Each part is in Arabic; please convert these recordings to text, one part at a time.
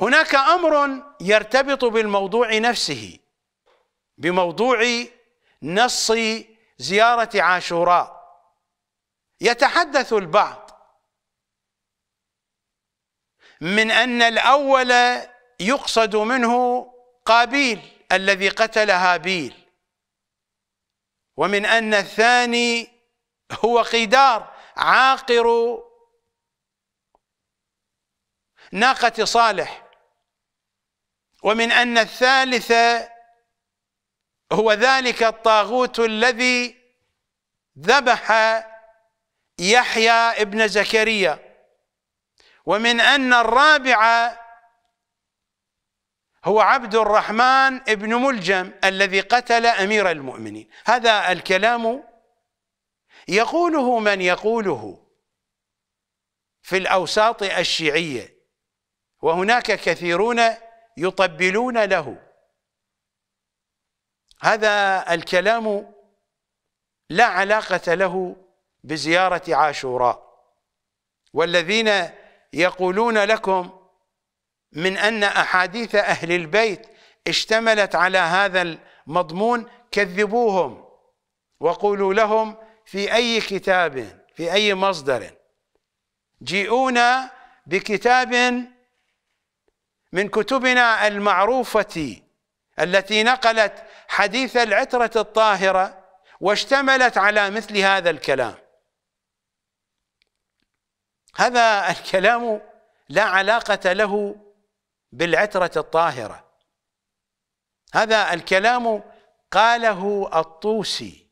هناك امر يرتبط بالموضوع نفسه بموضوع نص زياره عاشوراء يتحدث البعض من ان الاول يقصد منه قابيل الذي قتل هابيل ومن ان الثاني هو قيدار عاقر ناقه صالح ومن أن الثالث هو ذلك الطاغوت الذي ذبح يحيى ابن زكريا ومن أن الرابع هو عبد الرحمن ابن ملجم الذي قتل أمير المؤمنين هذا الكلام يقوله من يقوله في الأوساط الشيعية وهناك كثيرون يطبلون له هذا الكلام لا علاقة له بزيارة عاشوراء والذين يقولون لكم من أن أحاديث أهل البيت اشتملت على هذا المضمون كذبوهم وقولوا لهم في أي كتاب في أي مصدر جيئونا بكتاب من كتبنا المعروفة التي نقلت حديث العترة الطاهرة واشتملت على مثل هذا الكلام هذا الكلام لا علاقة له بالعترة الطاهرة هذا الكلام قاله الطوسي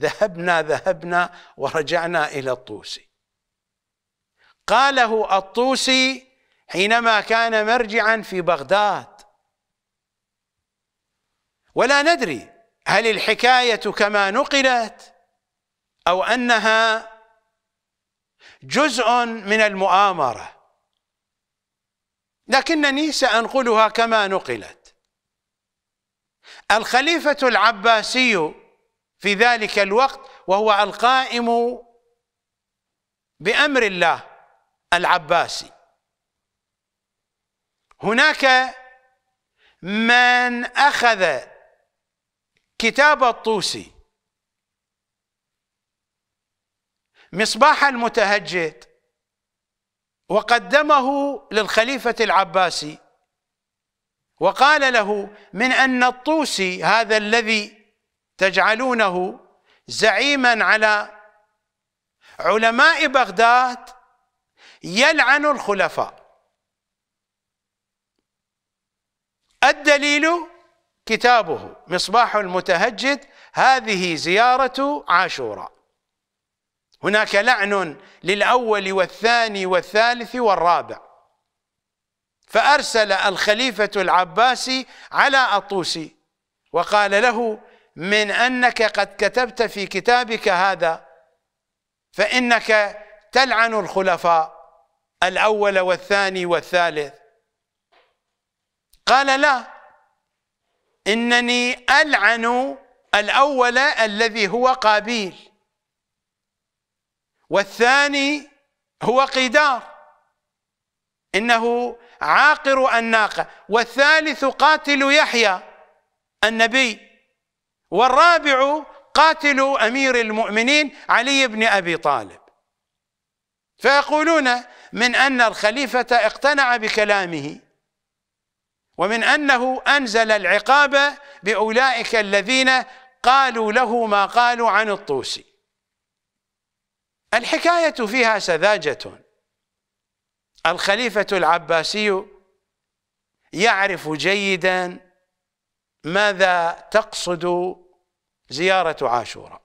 ذهبنا ذهبنا ورجعنا إلى الطوسي قاله الطوسي حينما كان مرجعا في بغداد ولا ندري هل الحكاية كما نقلت أو أنها جزء من المؤامرة لكنني سأنقلها كما نقلت الخليفة العباسي في ذلك الوقت وهو القائم بأمر الله العباسي هناك من أخذ كتاب الطوسي مصباح المتهجد وقدمه للخليفة العباسي وقال له من أن الطوسي هذا الذي تجعلونه زعيما على علماء بغداد يلعن الخلفاء الدليل كتابه مصباح المتهجد هذه زيارة عاشوراء هناك لعن للأول والثاني والثالث والرابع فأرسل الخليفة العباسي على الطوسي وقال له من أنك قد كتبت في كتابك هذا فإنك تلعن الخلفاء الأول والثاني والثالث قال لا إنني ألعن الأول الذي هو قابيل والثاني هو قدار إنه عاقر الناقة والثالث قاتل يحيى النبي والرابع قاتل أمير المؤمنين علي بن أبي طالب فيقولون من أن الخليفة اقتنع بكلامه ومن أنه أنزل العقاب بأولئك الذين قالوا له ما قالوا عن الطوسي الحكاية فيها سذاجة الخليفة العباسي يعرف جيدا ماذا تقصد زيارة عاشوراء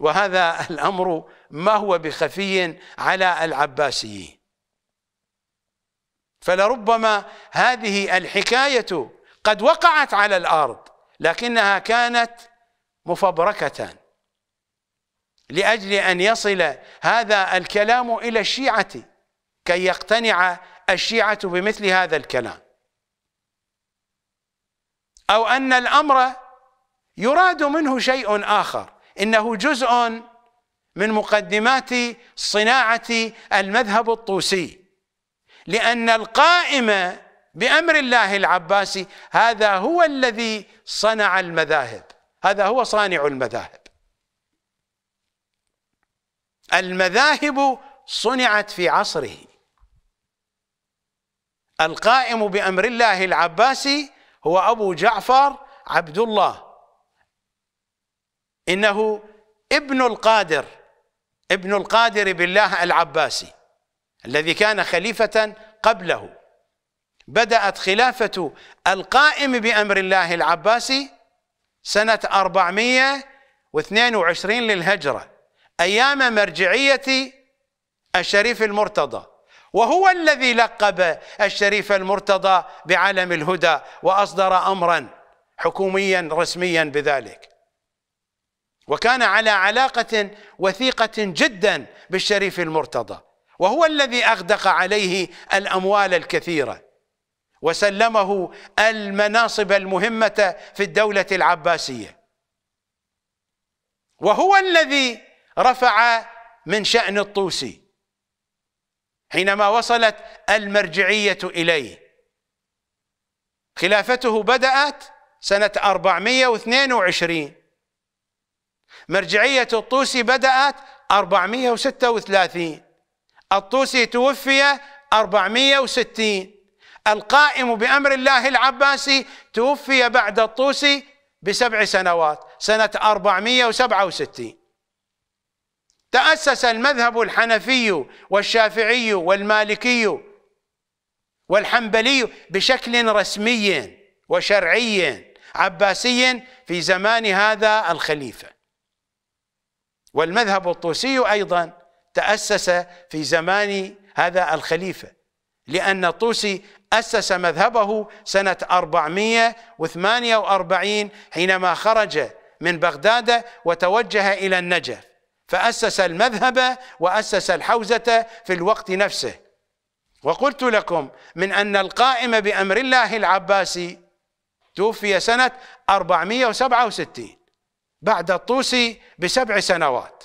وهذا الأمر ما هو بخفي على العباسيين فلربما هذه الحكاية قد وقعت على الأرض لكنها كانت مفبركة لأجل أن يصل هذا الكلام إلى الشيعة كي يقتنع الشيعة بمثل هذا الكلام أو أن الأمر يراد منه شيء آخر إنه جزء من مقدمات صناعة المذهب الطوسي لأن القائم بأمر الله العباسي هذا هو الذي صنع المذاهب هذا هو صانع المذاهب المذاهب صنعت في عصره القائم بأمر الله العباسي هو أبو جعفر عبد الله إنه ابن القادر ابن القادر بالله العباسي الذي كان خليفة قبله بدأت خلافة القائم بأمر الله العباسي سنة 422 للهجرة أيام مرجعية الشريف المرتضى وهو الذي لقب الشريف المرتضى بعالم الهدى وأصدر أمرا حكوميا رسميا بذلك وكان على علاقة وثيقة جدا بالشريف المرتضى وهو الذي أغدق عليه الأموال الكثيرة وسلمه المناصب المهمة في الدولة العباسية وهو الذي رفع من شأن الطوسي حينما وصلت المرجعية إليه خلافته بدأت سنة 422 مرجعية الطوسي بدأت 436 الطوسي توفي 460 القائم بأمر الله العباسي توفي بعد الطوسي بسبع سنوات سنة 467 تأسس المذهب الحنفي والشافعي والمالكي والحنبلي بشكل رسمي وشرعي عباسي في زمان هذا الخليفة والمذهب الطوسي أيضا تأسس في زمان هذا الخليفة لأن الطوسي أسس مذهبه سنة 448 حينما خرج من بغداد وتوجه إلى النجف فأسس المذهب وأسس الحوزة في الوقت نفسه وقلت لكم من أن القائم بأمر الله العباسي توفي سنة 467 بعد الطوسي بسبع سنوات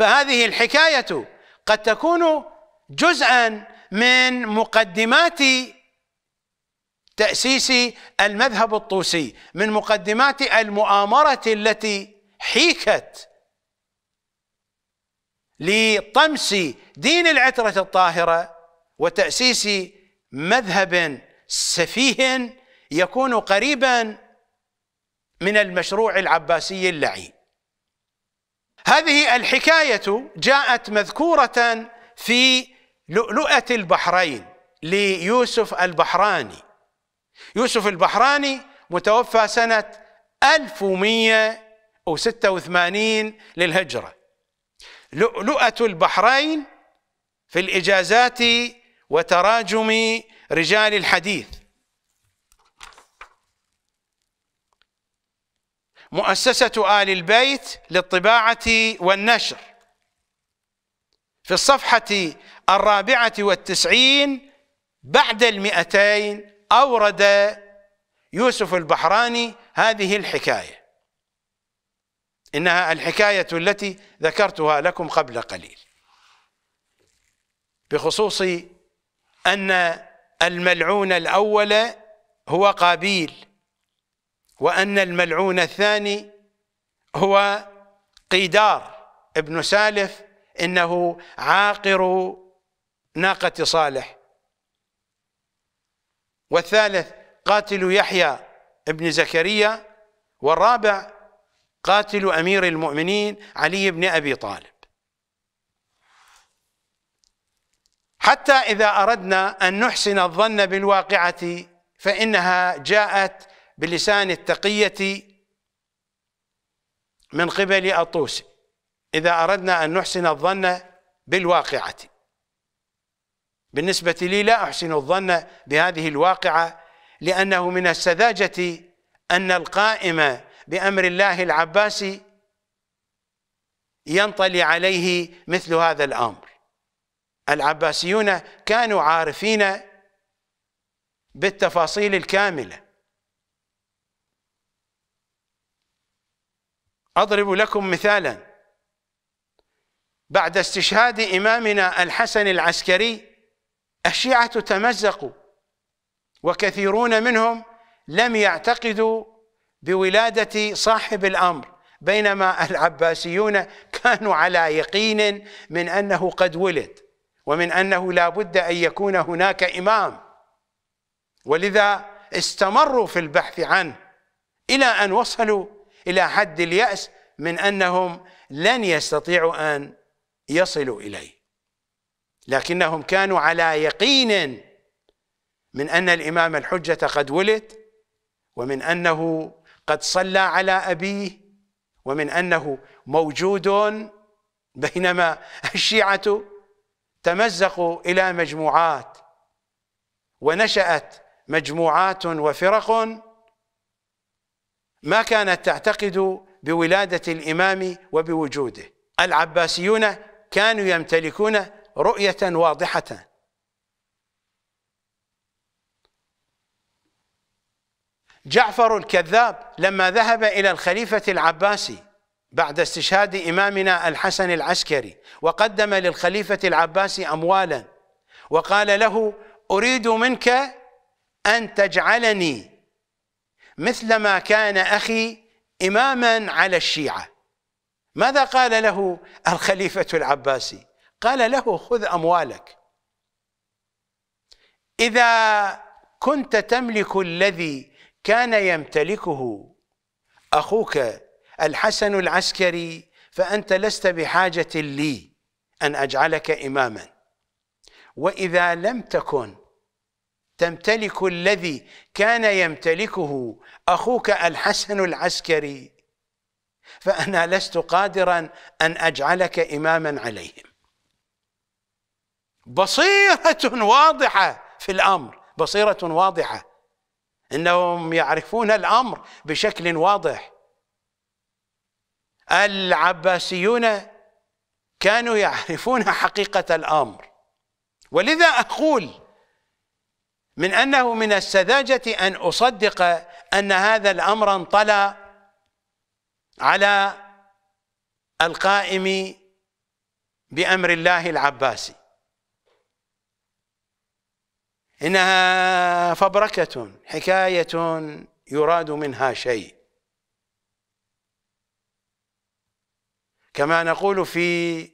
فهذه الحكاية قد تكون جزءا من مقدمات تأسيس المذهب الطوسي من مقدمات المؤامرة التي حيكت لطمس دين العترة الطاهرة وتأسيس مذهب سفيه يكون قريبا من المشروع العباسي اللعين هذه الحكاية جاءت مذكورة في لؤلؤة البحرين ليوسف البحراني يوسف البحراني متوفى سنة 1186 للهجرة لؤلؤة البحرين في الإجازات وتراجم رجال الحديث مؤسسة آل البيت للطباعة والنشر في الصفحة الرابعة والتسعين بعد المئتين أورد يوسف البحراني هذه الحكاية إنها الحكاية التي ذكرتها لكم قبل قليل بخصوص أن الملعون الأول هو قابيل وأن الملعون الثاني هو قيدار ابن سالف إنه عاقر ناقة صالح والثالث قاتل يحيى ابن زكريا والرابع قاتل أمير المؤمنين علي بن أبي طالب حتى إذا أردنا أن نحسن الظن بالواقعة فإنها جاءت بلسان التقية من قبل الطوس إذا أردنا أن نحسن الظن بالواقعة بالنسبة لي لا أحسن الظن بهذه الواقعة لأنه من السذاجة أن القائم بأمر الله العباسي ينطلي عليه مثل هذا الأمر العباسيون كانوا عارفين بالتفاصيل الكامله أضرب لكم مثالا بعد استشهاد إمامنا الحسن العسكري الشيعة تمزقوا وكثيرون منهم لم يعتقدوا بولادة صاحب الأمر بينما العباسيون كانوا على يقين من أنه قد ولد ومن أنه لا بد أن يكون هناك إمام ولذا استمروا في البحث عنه إلى أن وصلوا الى حد الياس من انهم لن يستطيعوا ان يصلوا اليه لكنهم كانوا على يقين من ان الامام الحجه قد ولد ومن انه قد صلى على ابيه ومن انه موجود بينما الشيعه تمزقوا الى مجموعات ونشات مجموعات وفرق ما كانت تعتقد بولادة الإمام وبوجوده العباسيون كانوا يمتلكون رؤية واضحة جعفر الكذاب لما ذهب إلى الخليفة العباسي بعد استشهاد إمامنا الحسن العسكري وقدم للخليفة العباسي أموالا وقال له أريد منك أن تجعلني مثلما كان أخي إماما على الشيعة ماذا قال له الخليفة العباسي قال له خذ أموالك إذا كنت تملك الذي كان يمتلكه أخوك الحسن العسكري فأنت لست بحاجة لي أن أجعلك إماما وإذا لم تكن تمتلك الذي كان يمتلكه اخوك الحسن العسكري فانا لست قادرا ان اجعلك اماما عليهم بصيره واضحه في الامر بصيره واضحه انهم يعرفون الامر بشكل واضح العباسيون كانوا يعرفون حقيقه الامر ولذا اقول من أنه من السذاجة أن أصدق أن هذا الأمر انطلى على القائم بأمر الله العباسي إنها فبركة حكاية يراد منها شيء كما نقول في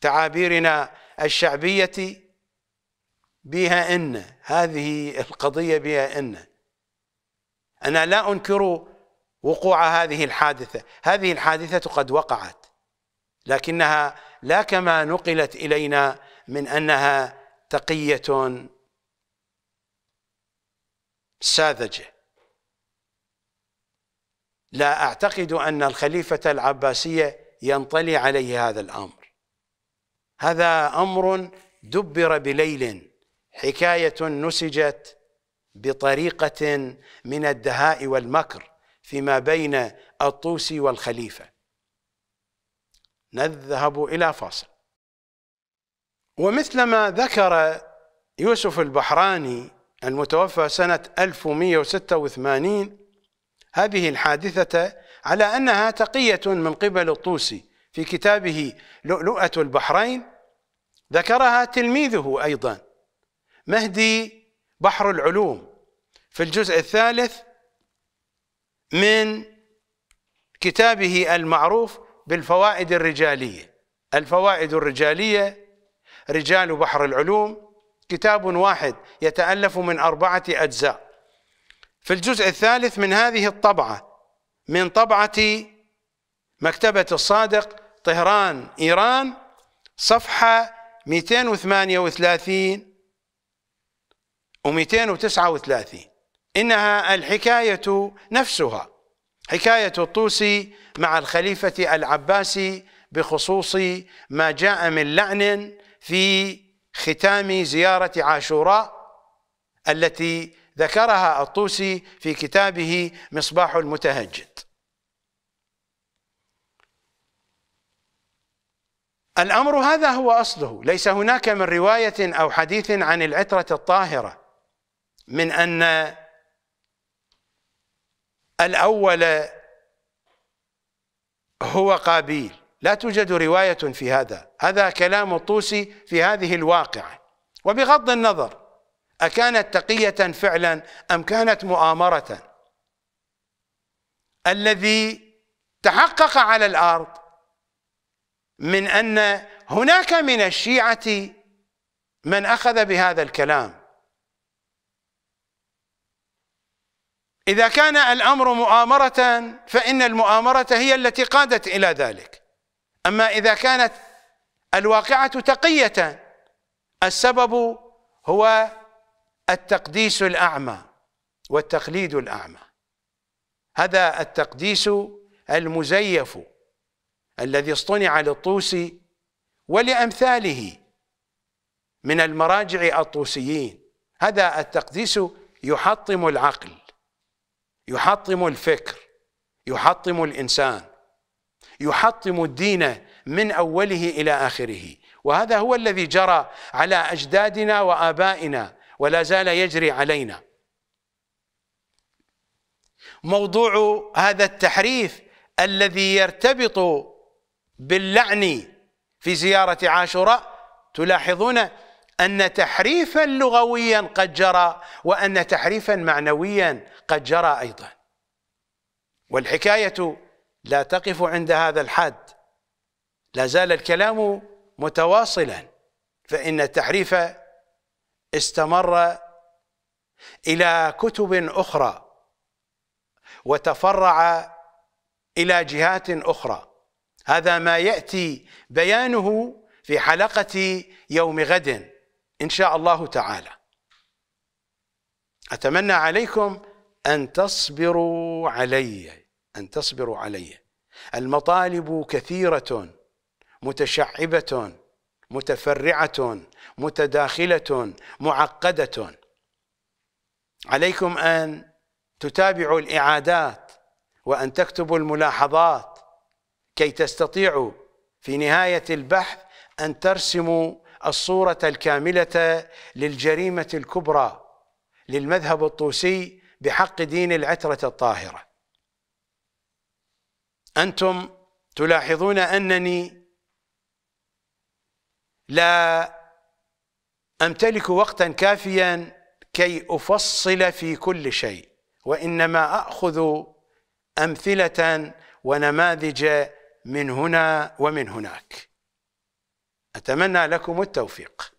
تعابيرنا الشعبية بها إن هذه القضية بها إن أنا لا أنكر وقوع هذه الحادثة هذه الحادثة قد وقعت لكنها لا كما نقلت إلينا من أنها تقية ساذجة لا أعتقد أن الخليفة العباسية ينطلي عليه هذا الأمر هذا أمر دبر بليل حكايه نسجت بطريقه من الدهاء والمكر فيما بين الطوسي والخليفه نذهب الى فاصل ومثلما ذكر يوسف البحراني المتوفى سنه 1186 هذه الحادثه على انها تقيه من قبل الطوسي في كتابه لؤلؤه البحرين ذكرها تلميذه ايضا مهدي بحر العلوم في الجزء الثالث من كتابه المعروف بالفوائد الرجالية الفوائد الرجالية رجال بحر العلوم كتاب واحد يتألف من أربعة أجزاء في الجزء الثالث من هذه الطبعة من طبعة مكتبة الصادق طهران إيران صفحة 238 و239 إنها الحكاية نفسها حكاية الطوسي مع الخليفة العباسي بخصوص ما جاء من لعن في ختام زيارة عاشوراء التي ذكرها الطوسي في كتابه مصباح المتهجد الأمر هذا هو أصله ليس هناك من رواية أو حديث عن العترة الطاهرة من أن الأول هو قابيل لا توجد رواية في هذا هذا كلام الطوسي في هذه الواقعة وبغض النظر أكانت تقية فعلا أم كانت مؤامرة الذي تحقق على الأرض من أن هناك من الشيعة من أخذ بهذا الكلام إذا كان الأمر مؤامرة فإن المؤامرة هي التي قادت إلى ذلك أما إذا كانت الواقعة تقية السبب هو التقديس الأعمى والتقليد الأعمى هذا التقديس المزيف الذي اصطنع للطوسي ولأمثاله من المراجع الطوسيين هذا التقديس يحطم العقل يحطم الفكر يحطم الإنسان يحطم الدين من أوله إلى آخره وهذا هو الذي جرى على أجدادنا وآبائنا ولا زال يجري علينا موضوع هذا التحريف الذي يرتبط باللعن في زيارة عاشوراء تلاحظون أن تحريفا لغويا قد جرى وأن تحريفا معنويا قد جرى أيضا والحكاية لا تقف عند هذا الحد لا زال الكلام متواصلا فإن التحريف استمر إلى كتب أخرى وتفرع إلى جهات أخرى هذا ما يأتي بيانه في حلقة يوم غد إن شاء الله تعالى أتمنى عليكم أن تصبروا علي أن تصبروا علي المطالب كثيرة متشعبة متفرعة متداخلة معقدة عليكم أن تتابعوا الإعادات وأن تكتبوا الملاحظات كي تستطيعوا في نهاية البحث أن ترسموا الصورة الكاملة للجريمة الكبرى للمذهب الطوسي بحق دين العترة الطاهرة أنتم تلاحظون أنني لا أمتلك وقتا كافيا كي أفصل في كل شيء وإنما أخذ أمثلة ونماذج من هنا ومن هناك أتمنى لكم التوفيق